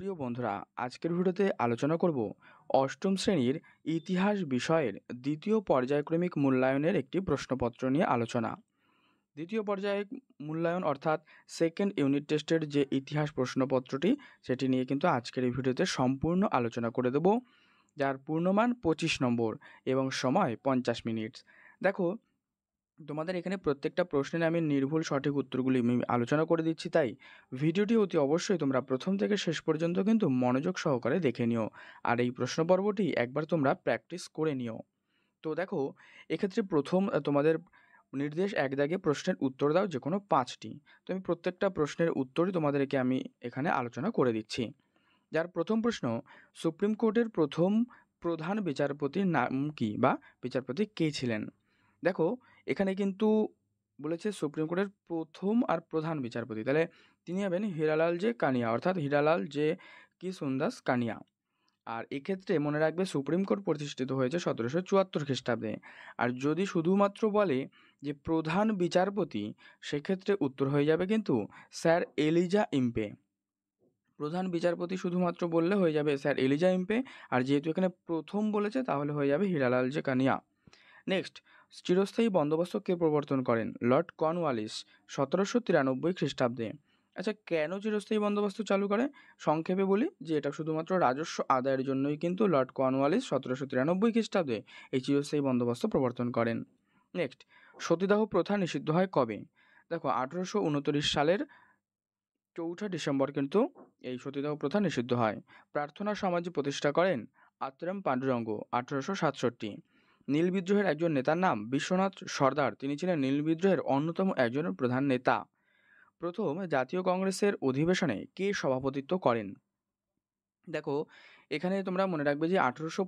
প্রিয় বন্ধুরা আজকের ভিডিওতে আলোচনা করব অষ্টম শ্রেণীর ইতিহাস বিষয়ের দ্বিতীয় পর্যায়ক্রমিক মূল্যায়নের একটি প্রশ্নপত্র নিয়ে আলোচনা দ্বিতীয় পর্যায়ে মূল্যায়ন অর্থাৎ সেকেন্ড ইউনিট টেস্টের যে ইতিহাস প্রশ্নপত্রটি সেটি নিয়ে কিন্তু আজকের এই ভিডিওতে সম্পূর্ণ আলোচনা করে দেব যার পূর্ণমান পঁচিশ নম্বর এবং সময় পঞ্চাশ মিনিট দেখো তোমাদের এখানে প্রত্যেকটা প্রশ্নের আমি নির্ভুল সঠিক উত্তরগুলি আমি আলোচনা করে দিচ্ছি তাই ভিডিওটি অতি অবশ্যই তোমরা প্রথম থেকে শেষ পর্যন্ত কিন্তু মনোযোগ সহকারে দেখে নিও আর এই প্রশ্ন পর্বটি একবার তোমরা প্র্যাকটিস করে নিও তো দেখো এক্ষেত্রে প্রথম তোমাদের নির্দেশ এক দাগে প্রশ্নের উত্তর দাও যে কোনো পাঁচটি তো আমি প্রত্যেকটা প্রশ্নের উত্তরই তোমাদেরকে আমি এখানে আলোচনা করে দিচ্ছি যার প্রথম প্রশ্ন সুপ্রিম কোর্টের প্রথম প্রধান বিচারপতির নাম কি বা বিচারপতি কে ছিলেন দেখো এখানে কিন্তু বলেছে সুপ্রিম কোর্টের প্রথম আর প্রধান বিচারপতি তাহলে তিনি হবেন হীরালাল যে কানিয়া অর্থাৎ হীরালাল যে কিষণদাস কানিয়া আর এক্ষেত্রে মনে রাখবে সুপ্রিম কোর্ট প্রতিষ্ঠিত হয়েছে সতেরোশো চুয়াত্তর খ্রিস্টাব্দে আর যদি শুধুমাত্র বলে যে প্রধান বিচারপতি সেক্ষেত্রে উত্তর হয়ে যাবে কিন্তু স্যার এলিজা ইম্পে প্রধান বিচারপতি শুধুমাত্র বললে হয়ে যাবে স্যার এলিজা ইম্পে আর যেহেতু এখানে প্রথম বলেছে তাহলে হয়ে যাবে হীরালাল যে কানিয়া নেক্সট চিরস্থায়ী বন্দোবস্তকে প্রবর্তন করেন লর্ড কর্নওয়ালিস সতেরোশো তিরানব্বই খ্রিস্টাব্দে আচ্ছা কেন চিরস্থায়ী বন্দোবস্ত চালু করে সংক্ষেপে বলি যে এটা শুধুমাত্র রাজস্ব আদায়ের জন্যই কিন্তু লর্ড কর্নওয়ালিস সতেরোশো তিরানব্বই খ্রিস্টাব্দে এই চিরস্থায়ী বন্দোবস্ত প্রবর্তন করেন নেক্সট সতীদাহ প্রথা নিষিদ্ধ হয় কবে দেখো আঠেরোশো উনতিরিশ সালের চৌঠা ডিসেম্বর কিন্তু এই সতীদাহ প্রথা নিষিদ্ধ হয় প্রার্থনা সমাজ প্রতিষ্ঠা করেন আত্রাম পাণ্ডুরঙ্গ আঠেরোশো সাতষট্টি নীল বিদ্রোহের একজন নেতার নাম বিশ্বনাথ সর্দার তিনি ছিলেন নীল বিদ্রোহের অন্যতম একজন প্রধান নেতা প্রথম জাতীয় কংগ্রেসের অধিবেশনে কে সভাপতিত্ব করেন দেখো এখানে তোমরা মনে রাখবে যে আঠেরোশো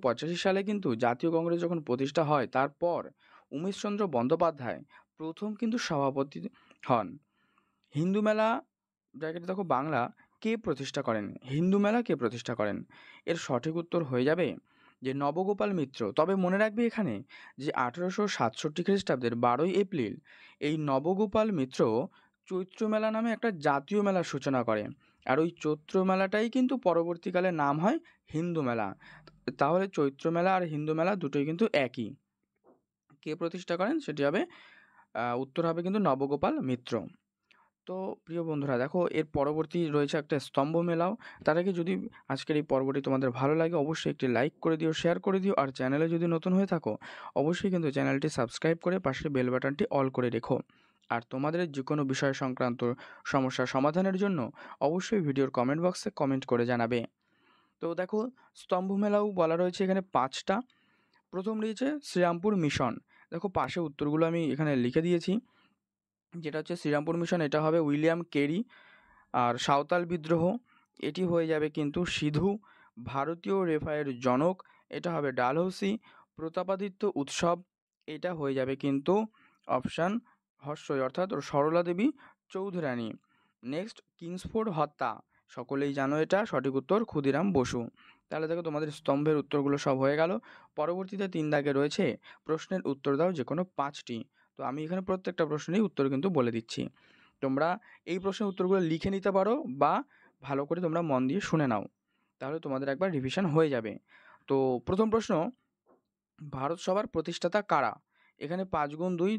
সালে কিন্তু জাতীয় কংগ্রেস যখন প্রতিষ্ঠা হয় তারপর উমেশচন্দ্র বন্দ্যোপাধ্যায় প্রথম কিন্তু সভাপতি হন হিন্দু মেলা জায়গাটা দেখো বাংলা কে প্রতিষ্ঠা করেন হিন্দু মেলা কে প্রতিষ্ঠা করেন এর সঠিক উত্তর হয়ে যাবে যে নবগোপাল মিত্র তবে মনে রাখবে এখানে যে আঠেরোশো সাতষট্টি খ্রিস্টাব্দের বারোই এপ্রিল এই নবগোপাল মিত্র চৈত্র মেলা নামে একটা জাতীয় মেলার সূচনা করে আর ওই চৈত্র মেলাটাই কিন্তু পরবর্তীকালে নাম হয় হিন্দু মেলা তাহলে চৈত্র মেলা আর হিন্দু মেলা দুটোই কিন্তু একই কে প্রতিষ্ঠা করেন সেটি হবে উত্তর হবে কিন্তু নবগোপাল মিত্র তো প্রিয় বন্ধুরা দেখো এর পরবর্তী রয়েছে একটা স্তম্ভ মেলাও তার আগে যদি আজকের এই পর্বটি তোমাদের ভালো লাগে অবশ্যই একটি লাইক করে দিও শেয়ার করে দিও আর চ্যানেলে যদি নতুন হয়ে থাকো অবশ্যই কিন্তু চ্যানেলটি সাবস্ক্রাইব করে পাশে বেল বাটনটি অল করে রেখো আর তোমাদের যে কোনো বিষয় সংক্রান্ত সমস্যা সমাধানের জন্য অবশ্যই ভিডিওর কমেন্ট বক্সে কমেন্ট করে জানাবে তো দেখো স্তম্ভ মেলাও বলা রয়েছে এখানে পাঁচটা প্রথম রয়েছে শ্রীরামপুর মিশন দেখো পাশে উত্তরগুলো আমি এখানে লিখে দিয়েছি যেটা হচ্ছে শ্রীরামপুর মিশন এটা হবে উইলিয়াম কেরি আর সাঁওতাল বিদ্রোহ এটি হয়ে যাবে কিন্তু সিধু ভারতীয় রেফায়ের জনক এটা হবে ডালহৌসি প্রতাপাদিত্য উৎসব এটা হয়ে যাবে কিন্তু অপশান হর্ষই অর্থাৎ সরলা দেবী চৌধুরানী নেক্সট কিংসফোর্ড হত্যা সকলেই জানো এটা সঠিক উত্তর ক্ষুদিরাম বসু তাহলে দেখো তোমাদের স্তম্ভের উত্তরগুলো সব হয়ে গেল পরবর্তীতে তিন দাগে রয়েছে প্রশ্নের উত্তর দাও যে কোনো পাঁচটি তো আমি এখানে প্রত্যেকটা প্রশ্নেরই উত্তর কিন্তু বলে দিচ্ছি তোমরা এই প্রশ্নের উত্তরগুলো লিখে নিতে পারো বা ভালো করে তোমরা মন দিয়ে শুনে নাও তাহলে তোমাদের একবার রিভিশন হয়ে যাবে তো প্রথম প্রশ্ন ভারত সভার প্রতিষ্ঠাতা কারা এখানে পাঁচ গুণ দুই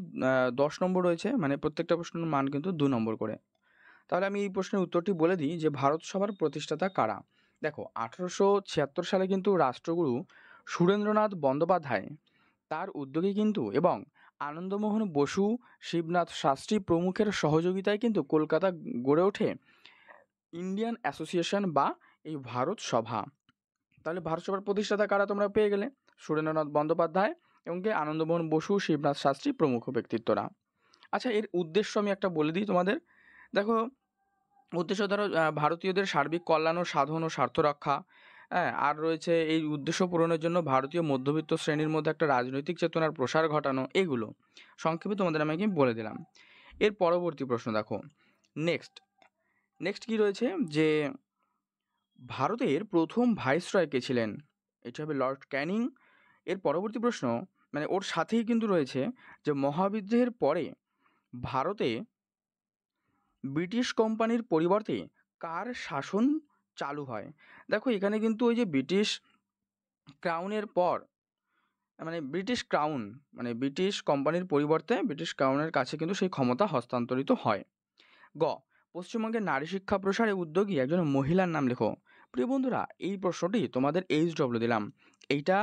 দশ নম্বর রয়েছে মানে প্রত্যেকটা প্রশ্নের মান কিন্তু দু নম্বর করে তাহলে আমি এই প্রশ্নের উত্তরটি বলে দিই যে ভারত সভার প্রতিষ্ঠাতা কারা দেখো আঠারোশো ছিয়াত্তর সালে কিন্তু রাষ্ট্রগুরু সুরেন্দ্রনাথ বন্দ্যোপাধ্যায় তার উদ্যোগে কিন্তু এবং আনন্দমোহন বসু শিবনাথ শাস্ত্রী প্রমুখের সহযোগিতায় কিন্তু কলকাতা গড়ে ওঠে ইন্ডিয়ান অ্যাসোসিয়েশন বা এই ভারত সভা তাহলে ভারত সভার প্রতিষ্ঠাতা কারা তোমরা পেয়ে গেলে সুরেন্দ্রনাথ বন্দ্যোপাধ্যায় এবং কে আনন্দমোহন বসু শিবনাথ শাস্ত্রী প্রমুখ ব্যক্তিত্বরা আচ্ছা এর উদ্দেশ্য আমি একটা বলে দিই তোমাদের দেখো উদ্দেশ্য ধরো ভারতীয়দের সার্বিক কল্যাণ ও সাধন ও স্বার্থ রক্ষা হ্যাঁ আর রয়েছে এই উদ্দেশ্য পূরণের জন্য ভারতীয় মধ্যবিত্ত শ্রেণীর মধ্যে একটা রাজনৈতিক চেতনার প্রসার ঘটানো এগুলো সংক্ষেপে তোমাদের আমি বলে দিলাম এর পরবর্তী প্রশ্ন দেখো নেক্সট নেক্সট কি রয়েছে যে ভারতের প্রথম ভাইসরয় কে ছিলেন এটি হবে লর্ড ক্যানিং এর পরবর্তী প্রশ্ন মানে ওর সাথেই কিন্তু রয়েছে যে মহাবিদ্রোহের পরে ভারতে ব্রিটিশ কোম্পানির পরিবর্তে কার শাসন চালু হয় দেখো এখানে কিন্তু ওই যে ব্রিটিশ ক্রাউনের পর মানে ব্রিটিশ ক্রাউন মানে ব্রিটিশ কোম্পানির পরিবর্তে ব্রিটিশ ক্রাউনের কাছে কিন্তু সেই ক্ষমতা হস্তান্তরিত হয় গ পশ্চিমবঙ্গের নারী শিক্ষা প্রসারে উদ্যোগী একজন মহিলার নাম লেখো প্রিয় বন্ধুরা এই প্রশ্নটি তোমাদের এইচ ডব্লিউ দিলাম এইটা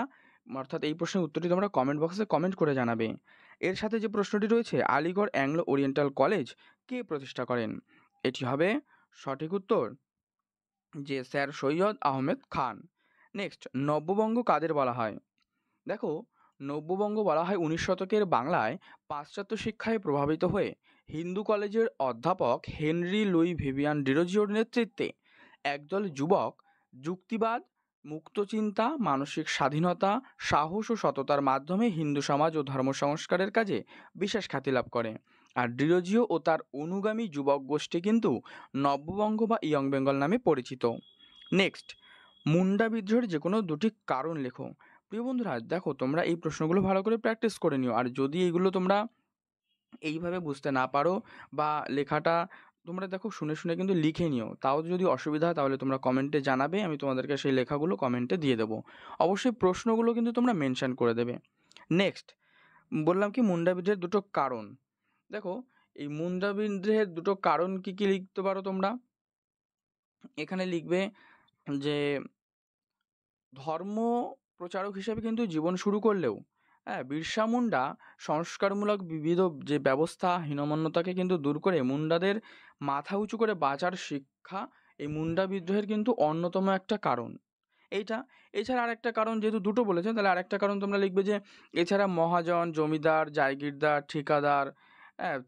অর্থাৎ এই প্রশ্নের উত্তরটি তোমরা কমেন্ট বক্সে কমেন্ট করে জানাবে এর সাথে যে প্রশ্নটি রয়েছে আলিগড় অ্যাংলো ওরিয়েন্টাল কলেজ কে প্রতিষ্ঠা করেন এটি হবে সঠিক উত্তর যে স্যার সৈয়দ আহমেদ খান নেক্সট নব্যবঙ্গ কাদের বলা হয় দেখো নব্যবঙ্গ বলা হয় উনিশ শতকের বাংলায় পাশ্চাত্য শিক্ষায় প্রভাবিত হয়ে হিন্দু কলেজের অধ্যাপক হেনরি লুই ভিভিয়ান ডিরোজিওর নেতৃত্বে একদল যুবক যুক্তিবাদ মুক্ত চিন্তা মানসিক স্বাধীনতা সাহস ও সততার মাধ্যমে হিন্দু সমাজ ও ধর্ম সংস্কারের কাজে বিশেষ খ্যাতি লাভ করে আর ডিরোজিও ও তার অনুগামী যুবক গোষ্ঠী কিন্তু নব্যবঙ্গ বা ইয়ং বেঙ্গল নামে পরিচিত নেক্সট মুন্ডা বিদ্রোহের যে কোনো দুটি কারণ লেখো প্রিয় বন্ধুরা দেখো তোমরা এই প্রশ্নগুলো ভালো করে প্র্যাকটিস করে নিও আর যদি এইগুলো তোমরা এইভাবে বুঝতে না পারো বা লেখাটা তোমরা দেখো শুনে শুনে কিন্তু লিখে নিও তাও যদি অসুবিধা হয় তাহলে তোমরা কমেন্টে জানাবে আমি তোমাদেরকে সেই লেখাগুলো কমেন্টে দিয়ে দেবো অবশ্যই প্রশ্নগুলো কিন্তু তোমরা মেনশান করে দেবে নেক্সট বললাম কি মুন্ডা বিদ্রোহের দুটো কারণ দেখো এই মুদ্রা বিদ্রোহের দুটো কারণ কি কি লিখতে পারো তোমরা এখানে লিখবে যে ধর্ম প্রচারক হিসেবে কিন্তু জীবন শুরু করলেও হ্যাঁ বিরসা মুন্ডা সংস্কারমূলক বিবিধ যে ব্যবস্থা হীনমন্যতাকে কিন্তু দূর করে মুন্ডাদের মাথা উঁচু করে বাঁচার শিক্ষা এই মুন্ডা বিদ্রোহের কিন্তু অন্যতম একটা কারণ এইটা এছাড়া আরেকটা কারণ যেহেতু দুটো বলেছেন তাহলে আরেকটা কারণ তোমরা লিখবে যে এছাড়া মহাজন জমিদার জায়গিরদার ঠিকাদার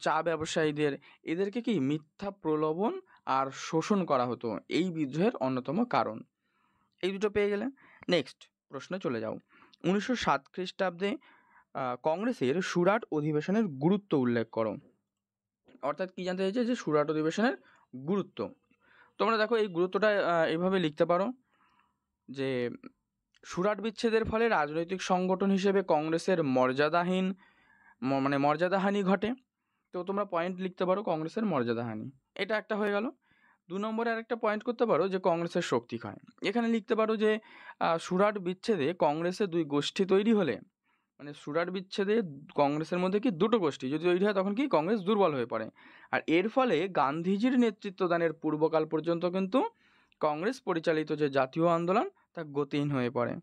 চা ব্যবসায়ীদের এদেরকে কি মিথ্যা প্রলোভন আর শোষণ করা হতো এই বিদ্রোহের অন্যতম কারণ এই দুটো পেয়ে গেলে নেক্সট প্রশ্নে চলে যাও উনিশশো সাত খ্রিস্টাব্দে কংগ্রেসের সুরাট অধিবেশনের গুরুত্ব উল্লেখ করো অর্থাৎ কি জানতে চাইছে যে সুরাট অধিবেশনের গুরুত্ব তোমরা দেখো এই গুরুত্বটা এভাবে লিখতে পারো যে সুরাট বিচ্ছেদের ফলে রাজনৈতিক সংগঠন হিসেবে কংগ্রেসের মর্যাদাহীন মানে মর্যাদাহানি ঘটে তো তোমরা পয়েন্ট লিখতে পারো কংগ্রেসের মর্যাদাহানি এটা একটা হয়ে গেল দু নম্বরে আরেকটা পয়েন্ট করতে পারো যে কংগ্রেসের শক্তি খায় এখানে লিখতে পারো যে সুরাট বিচ্ছেদে কংগ্রেসে দুই গোষ্ঠী তৈরি হলে মানে সুরাট বিচ্ছেদে কংগ্রেসের মধ্যে কি দুটো গোষ্ঠী যদি তৈরি হয় তখন কি কংগ্রেস দুর্বল হয়ে পড়ে আর এর ফলে গান্ধীজির নেতৃত্বদানের পূর্বকাল পর্যন্ত কিন্তু কংগ্রেস পরিচালিত যে জাতীয় আন্দোলন তা গতিহীন হয়ে পড়ে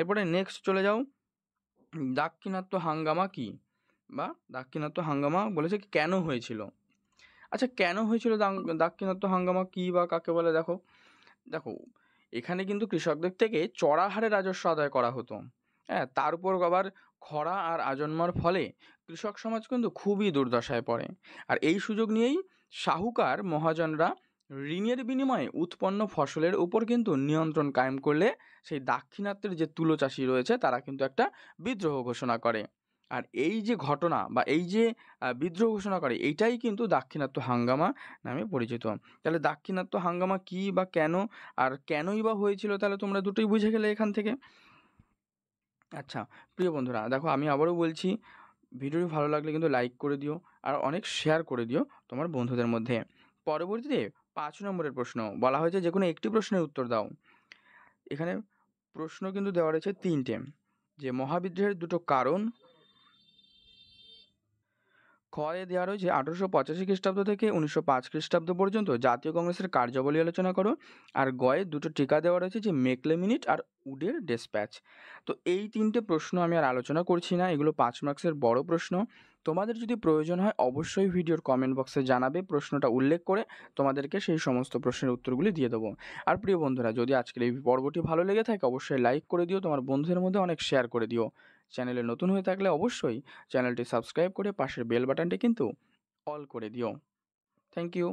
এরপরে নেক্সট চলে যাও দাক্ষিণাত্য হাঙ্গামা কী বা দাক্ষিণাত্য হাঙ্গামা বলেছে কেন হয়েছিল আচ্ছা কেন হয়েছিল দাক্ষিণাত্য হাঙ্গামা কী বা কাকে বলে দেখো দেখো এখানে কিন্তু কৃষকদের থেকে চড়া হারে রাজস্ব আদায় করা হতো হ্যাঁ তার উপর আবার খরা আর আজন্মার ফলে কৃষক সমাজ কিন্তু খুবই দুর্দশায় পড়ে আর এই সুযোগ নিয়েই শাহুকার মহাজনরা ঋণের বিনিময়ে উৎপন্ন ফসলের উপর কিন্তু নিয়ন্ত্রণ কায়েম করলে সেই দাক্ষিণাত্যের যে তুলো চাষি রয়েছে তারা কিন্তু একটা বিদ্রোহ ঘোষণা করে আর এই যে ঘটনা বা এই যে বিদ্রোহ ঘোষণা করে এইটাই কিন্তু দাক্ষিণাত্য হাঙ্গামা নামে পরিচিত তাহলে দাক্ষিণাত্য হাঙ্গামা কি বা কেন আর কেনই বা হয়েছিল তাহলে তোমরা দুটোই বুঝে গেলে এখান থেকে আচ্ছা প্রিয় বন্ধুরা দেখো আমি আবারও বলছি ভিডিওটি ভালো লাগলে কিন্তু লাইক করে দিও আর অনেক শেয়ার করে দিও তোমার বন্ধুদের মধ্যে পরবর্তীতে পাঁচ নম্বরের প্রশ্ন বলা হয়েছে যে কোনো একটি প্রশ্নের উত্তর দাও এখানে প্রশ্ন কিন্তু দেওয়া রয়েছে তিনটে যে মহাবিদ্রোহের দুটো কারণ খয়ে দেওয়া রয়েছে আঠারোশো পঁচাশি খ্রিস্টাব্দ থেকে উনিশশো পাঁচ খ্রিস্টাব্দ পর্যন্ত জাতীয় কংগ্রেসের কার্যাবলী আলোচনা করো আর গয়ে দুটো টিকা দেওয়া রয়েছে যে মেকলে মিনিট আর উডের ডেসপ্যাচ তো এই তিনটে প্রশ্ন আমি আর আলোচনা করছি না এগুলো পাঁচ মার্ক্সের বড় প্রশ্ন তোমাদের যদি প্রয়োজন হয় অবশ্যই ভিডিওর কমেন্ট বক্সে জানাবে প্রশ্নটা উল্লেখ করে তোমাদেরকে সেই সমস্ত প্রশ্নের উত্তরগুলি দিয়ে দেবো আর প্রিয় বন্ধুরা যদি আজকের এই পর্বটি ভালো লেগে থাকে অবশ্যই লাইক করে দিও তোমার বন্ধুদের মধ্যে অনেক শেয়ার করে দিও চ্যানেলে নতুন হয়ে থাকলে অবশ্যই চ্যানেলটি সাবস্ক্রাইব করে পাশের বেল বাটনটি কিন্তু অল করে দিও থ্যাংক ইউ